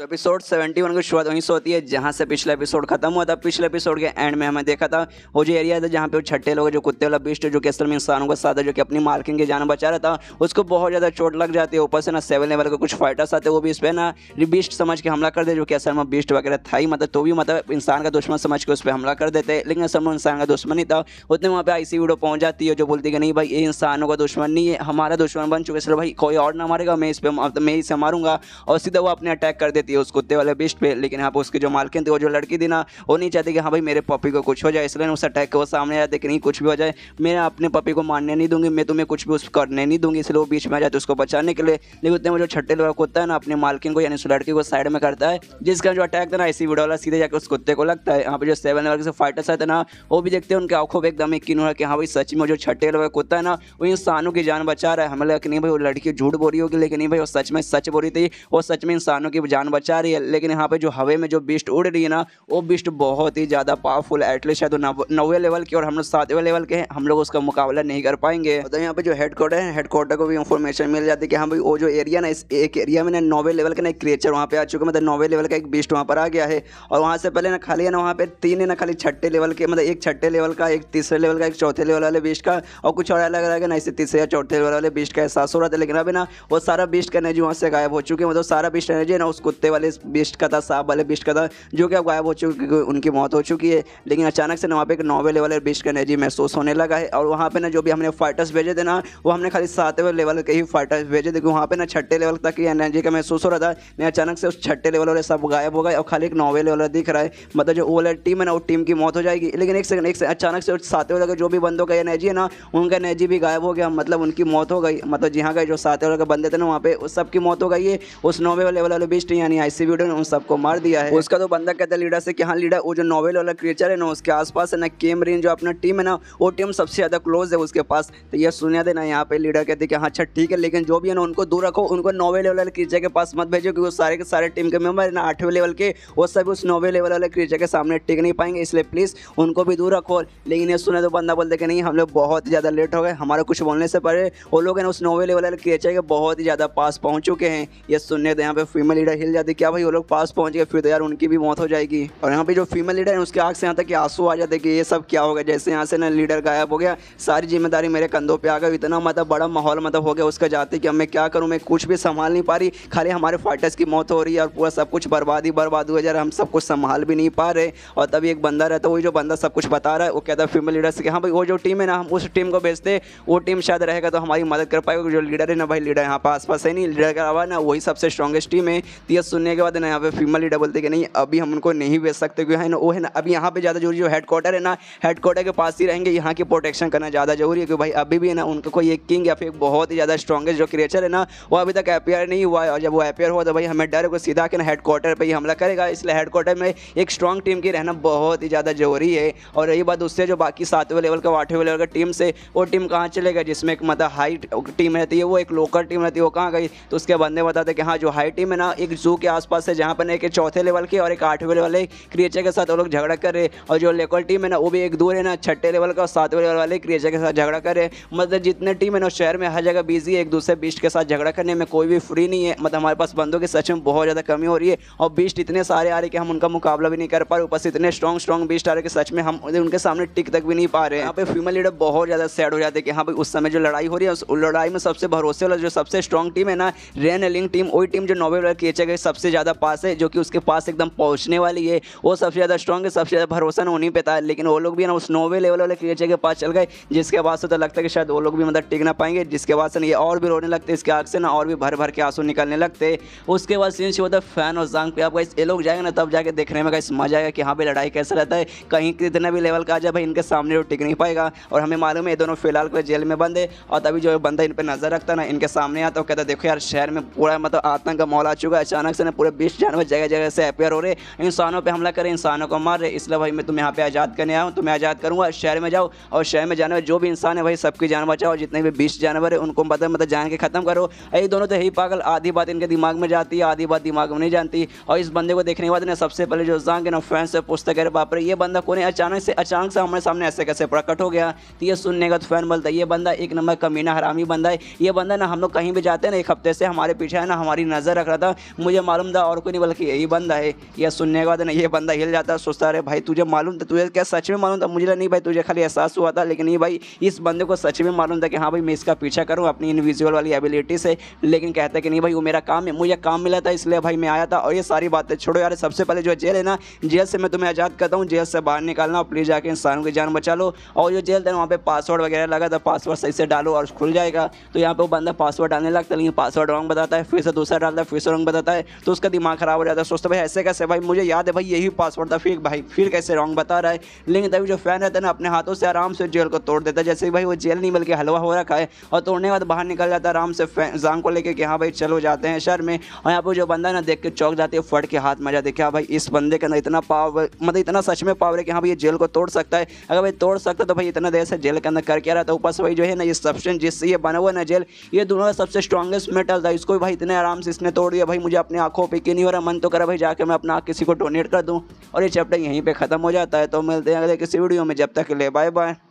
तो एपिसोड 71 की शुरुआत वहीं से होती है जहाँ से पिछला एपिसोड खत्म हुआ था पिछले एपिसोड के एंड में हमें देखा था वो जो एरिया था जहाँ पे वो छठे लोग जो कुत्ते वाला बिस्ट जो कि असल में इंसानों का साथ है जो कि अपनी मार्किंग की जान बचा रहा था उसको बहुत ज़्यादा चोट लग जाती है ऊपर से ना सेवन लेवल के कुछ फाइटर्स आते वो भी इस पर ना बिस्ट समझ के हमला कर दे जो कि असल में बिस्ट वगैरह था ही मतलब तो भी मतलब इंसान का दुश्मन समझ के उस पर हमला कर देते लेकिन असल में इंसान का दुश्मन ही था उतने वहाँ पर ऐसी वीडियो पहुँच जाती है जो बोलती कि नहीं भाई ये इंसानों का दुश्मन नहीं है हमारा दुश्मन बन चुके सर भाई कोई और ना मारेगा मैं इस पर मैं इसे मारूंगा और सीधा वो अपने अटैक कर देती है उस कुत्ते वाले बिस्ट पे लेकिन यहाँ पर उसकी जो मालकिन थी वो जो लड़की थी ना वो नहीं चाहती कि हाँ भाई मेरे पपी को कुछ हो जाए इसलिए उस अटैक के वो सामने आया कि नहीं कुछ भी हो जाए मैं अपने पपी को मारने नहीं दूंगी मैं तुम्हें कुछ भी उस करने नहीं दूंगी इसलिए वो बीच में आ जाती उसको बचाने के लिए लेकिन उतने में जो छठे लोग कुत्ता है ना अपने मालकिन को यानी उस लड़की को साइड में करता है जिसका जो अटैक था ना इसी वीडियो वाला सीधे जाकर उस कुत्ते को लगता है यहाँ पर जो सेवन लेवल के फाइटर्स आते ना वो भी देखते हैं उनके आंखों पर एकदम यकीन हुआ कि हाँ भाई सच में जो छठे लोग कुत्ता है ना वो इंसानों की जान बचा रहा है हमें लगा कि नहीं भाई वो लड़की झूठ बोल रही होगी लेकिन नहीं भाई वो सच में सच बोल रही थी वो सच में इंसानों की जान बचा रही है लेकिन यहाँ पे जो हवे में जो बिस्ट उड़ रही है ना वो बिस्ट बहुत ही ज़्यादा पावरफुल एटलीस्ट है तो नौवे लेवल की और हम लोग सातवें लेवल के हैं हम लोग उसका मुकाबला नहीं कर पाएंगे तो यहाँ पे जो हेडक्वार्टर है हेडक्वार्टर को भी इन्फॉर्मेशन मिल जाती है कि हाँ भाई वो जो एरिया ना इस एक एरिया में ना नौवे लेवल का ना एक क्रिएचर वहाँ पे आ चुका मतलब नौवे लेवल का एक बिस्ट वहाँ पर आ गया है और वहाँ से पहले ना खाली है ना वहाँ पे तीन है ना खाली छठे लेवल के मतलब एक छठे लेवल का एक तीसरे लेवल का एक चौथे लेवल वाले बिस्ट का और कुछ और अलग अलग है ना इसे तीसरे या चौथे लेवल वाले बिस्ट का एहसास हो रहा था लेकिन अभी ना वो सारा बिस्ट का एनर्जी वहाँ से गायब हो चुके हैं मतलब सारा बिस्ट एनर्जी है ना उसको कुत्ते वाले बेस्ट का था सांप वाले बेस्ट का था जो कि अब गायब हो चुके उनकी मौत हो चुकी है लेकिन अचानक से ना वहाँ पे एक नॉवे लेवल बेस्ट का एनर्जी महसूस होने लगा है और वहाँ पे ना जो भी हमने फाइटर्स भेजे थे ना वो हमने खाली सातवें लेवल के ही फाइटर्स भेजे थे वहाँ पर ना छठे लेवल तक ही एनर्जी का महसूस हो रहा था लेकिन अचानक से उस छठे लेवल वाले सब गायब हो गए और खाली एक नॉवे लेवल दिख रहा है मतलब जो ओवर टीम है ना वो टीम की मौत हो जाएगी लेकिन एक सेकंड एक से अचानक से सातवें तक जो भी बंदों का एनर्जी है ना उनका एनर्जी भी गायब हो गया मतलब उनकी मौत हो गई मतलब जहाँ हाँ गए जो सातवें के बंदे थे ना वहाँ पे उस सबकी मौत हो गई है उस नौवे लेवल वाले बीच यानी आईसीबीडी ने उन सबको मार दिया है उसका तो बंदा कहता है लीडर से कि हाँ लीडर वो जो नॉवेल वाला क्रिएचर है ना उसके आसपास है ना केमरिन जो अपना टीम है ना वो टीम सबसे ज़्यादा क्लोज है उसके पास तो यह सुनिया देना यहाँ पे लीडर कहते हैं कि हाँ अच्छा ठीक है लेकिन जो भी है ना उनको दूर रखो उनको नॉवेल वाले क्रिएचर के पास मत भेजो क्योंकि सारे के सारे टीम के मेम्बर है ना आठवें लेवल के वो सभी उस नॉवेल लेवल वाले क्रिएचर के सामने टिक नहीं पाएंगे इसलिए प्लीज़ उनको भी दूर रखो लेकिन ये सुने तो बंदा बोलते कि नहीं हम लोग बहुत ज़्यादा लेट हो गए हमारा कुछ बोलने से पड़े वो लोग है ना उस नॉवेल लेवल वाले क्रिएचर के बहुत ही ज़्यादा पास पहुंच चुके हैं ये सुनने तो यहाँ पे फीमेल लीडर हिल जाती क्या भाई वो लोग पास पहुंच गए फिर तो यार उनकी भी मौत हो जाएगी और यहाँ पे जो फीमेल लीडर है उसके आग से यहाँ तक आंसू आ जाते कि ये सब क्या होगा जैसे यहाँ से ना लीडर गायब हो गया सारी जिम्मेदारी मेरे कंधों पर आ गई इतना मतलब बड़ा माहौल मतलब हो गया उसका जाते कि अब मैं क्या करूँ मैं कुछ भी संभाल नहीं पा रही खाली हमारे फाइटर्स की मौत हो रही है और पूरा सब कुछ बर्बाद ही बर्बाद हुआ जा रहा हम सब कुछ संभाल भी नहीं पा रहे और तभी एक बंदा रहता है वही जो बंदा सब कुछ बता रहा है वो कहता है फीमेल लीडर से कि हाँ भाई वो जो टीम है ना हम उस टीम को भेजते वो टीम शायद रहेगा तो हमारी मदद कर पाएगा जो लीडर है ना भाई लीडर यहाँ पास पास है नहीं लीडर के अलावा ना वही सबसे स्ट्रॉगेस्ट टीम है तो ये सुनने के बाद ना यहाँ पे फीमेल लीडर बोलते कि नहीं अभी हम उनको नहीं भेज सकते क्योंकि है ना वो है ना अभी यहाँ पे ज़्यादा जरूरी जो हेड क्वार्टर है ना हेड क्वार्टर के पास ही रहेंगे यहाँ की प्रोटेक्शन करना ज़्यादा जरूरी है क्योंकि भाई अभी भी है ना उनका कोई एक किंग या फिर बहुत ही ज़्यादा स्ट्रॉगेस्ट जो क्रिएचर है ना वो अभी तक अपेयर नहीं हुआ है और जब वो अपेयर हुआ तो भाई हमें डर को सीधा के ना हेड क्वार्टर पर ही हमला करेगा इसलिए हेड क्वार्टर में एक स्ट्रॉन्ग टीम की रहना बहुत ही ज़्यादा जरूरी है और रही बात उससे जो बाकी सातवें लेवल का आठवें लेवल का टीम से वो टीम कहाँ चलेगा जिसमें एक मतलब हाई टीम रहती है वो एक लोकल टीम रहती है वो कहाँ गई तो उसके बंदे बताते कि हाँ जो हाई टीम है ना एक जू के आसपास से जहाँ पर एक चौथे लेवल के और एक आठवें लेवल वाले क्रिएचर के साथ वो लोग झगड़ा कर रहे हैं और जो लोकल टीम है ना वो भी एक दूर है ना छठे लेवल का और सातवें लेवल वाले क्रिएचर के साथ झगड़ा कर रहे हैं मतलब जितने टीम है ना शहर में हर जगह बिजी है एक दूसरे बीस्ट के साथ झगड़ा करने में कोई भी फ्री नहीं है मतलब हमारे पास बंदों की सच में बहुत ज़्यादा कमी हो रही है और बीस्ट इतने सारे आ रहे कि हम उनका मुकाबला भी नहीं कर पा रहे ऊपर से इतने स्ट्रॉन्ग स्ट्रॉन्ग बीस्ट आ रहे कि सच में हम उनके सामने टिक तक भी नहीं पा रहे हैं यहाँ पे फीमेल लीडर बहुत ज़्यादा सैड हो जाते हैं कि हाँ भाई उस समय जो लड़ाई हो रही है उस लड़ाई में सबसे भरोसे वाला जो सबसे स्ट्रॉन्ग टीम है ना रेन टीम वही टीम जो नोवे क्रिएचर के सबसे ज़्यादा पास है जो कि उसके पास एकदम पहुँचने वाली है वो सबसे ज़्यादा स्ट्रॉन्ग है सबसे ज़्यादा भरोसा ना उन्हीं पे था लेकिन वो लोग भी ना उस नोवे लेवल वाले क्रिएचर के पास चल गए जिसके बाद से तो लगता है कि शायद वो लोग भी मतलब टिक ना पाएंगे जिसके बाद से ये और भी रोने लगते इसके आग से ना और भी भर भर के आंसू निकलने लगते उसके बाद सीन से होता है फैन और जंग पे आप गाइस ये लोग जाएंगे ना तब जाके देखने में गाइस मजा आएगा कि हाँ भाई लड़ाई कैसा रहता है कहीं कितना भी लेवल का आ जाए भाई इनके सामने वो टिक नहीं पाएगा और हमें मालूम है ये दोनों फिलहाल को जेल में बंद है और तभी जो बंदा इन पर नज़र रखता ना इनके सामने आता तो कहता देखो यार शहर में पूरा मतलब आतंक का माहौल आ चुका है अचानक से ना पूरे बीस जानवर जगह जगह से अपेयर हो रहे इंसानों पर हमला करें इंसानों को मार रहे इसलिए भाई मैं तुम्हें यहाँ पे आज़ाद करने आया हूँ तुम्हें आज़ाद करूँगा शहर में जाओ और शहर में जानवर जो भी इंसान है भाई सबकी जान बचाओ जितने भी बीस जानवर है उनको मतलब मतलब जान के ख़त्म करो यही दोनों तो यही पागल आधी बात इनके दिमाग में जाती है आधी बात दिमाग में नहीं जानती और इस बंदे को देखने के बाद ना सबसे पहले जो जान के ना फैंस से पूछता कह रहे बाप रे ये बंदा कौन है अचानक से अचानक से हमारे सामने ऐसे कैसे प्रकट हो गया तो ये सुनने का तो फैन बोलता है ये बंदा एक नंबर कमीना हरामी बंदा है ये बंदा ना हम लोग कहीं भी जाते हैं ना एक हफ्ते से हमारे पीछे है ना हमारी नज़र रख रहा था मुझे मालूम था और कोई नहीं बल्कि यही बंदा है यह सुनने के बाद ना ये बंदा हिल जाता है सोचता रहे भाई तुझे मालूम था तुझे क्या सच में मालूम था मुझे नहीं भाई तुझे खाली एहसास हुआ था लेकिन नहीं भाई इस बंदे को सच में मालूम था कि हाँ भाई मैं इसका पीछा करूँ अपनी इनविजुअल वाली एबिलिटी से लेकिन कहता है कि नहीं भाई वो मेरा काम है मुझे काम मिला था इसलिए भाई मैं आया था और ये सारी बातें छोड़ो यार सबसे पहले जो जेल है ना जेल से मैं तुम्हें आज़ाद करता हूँ जेल से बाहर निकालना प्लीज़ जाकर इंसानों की जान बचा लो और जो जेल था वहाँ पर पासवर्ड वगैरह लगा था पासवर्ड सही से डालो और खुल जाएगा तो यहाँ पर वो बंदा पासवर्ड डालने लगता है लेकिन पासवर्ड रॉन्ग बताता है फिर से दूसरा डालता है फिर से रॉन्ग बताता है तो उसका दिमाग खराब हो जाता है सोचता भाई ऐसे कैसे भाई मुझे याद है भाई यही पासवर्ड था फिर भाई फिर कैसे रॉन्ग बता रहा है लेकिन तभी जो फैन रहता है ना अपने हाथों से आराम से जेल को तोड़ देता है जैसे भाई वो जेल नहीं बल्कि हलवा हो रखा है और तोड़ने के बाद बाहर निकल जाता है आराम से जांग को लेकर कि हाँ भाई चलो जाते हैं शहर में और यहाँ पर जो बंदा ना देख के चौक जाते है फट के हाथ में जाते क्या भाई इस बंदे के अंदर इतना पावर मतलब इतना सच में पावर है कि हाँ भाई ये जेल को तोड़ सकता है अगर भाई तोड़ सकता तो भाई इतना देर से जेल के अंदर करके आ रहा था तो ऊपर से भाई जो है ना ये सब्सटेंस जिससे ये बना हुआ ना जेल ये दोनों का सबसे स्ट्रॉगेस्ट मेटल था इसको भाई इतने आराम से इसने तोड़ दिया भाई मुझे अपने आंखों पर क्यों नहीं हो रहा मन तो करा भाई जाके मैं अपना किसी को डोनेट कर दूँ और ये चैप्टर यहीं पर ख़त्म हो जाता है तो मिलते हैं अगले किसी वीडियो में जब तक के लिए बाय बाय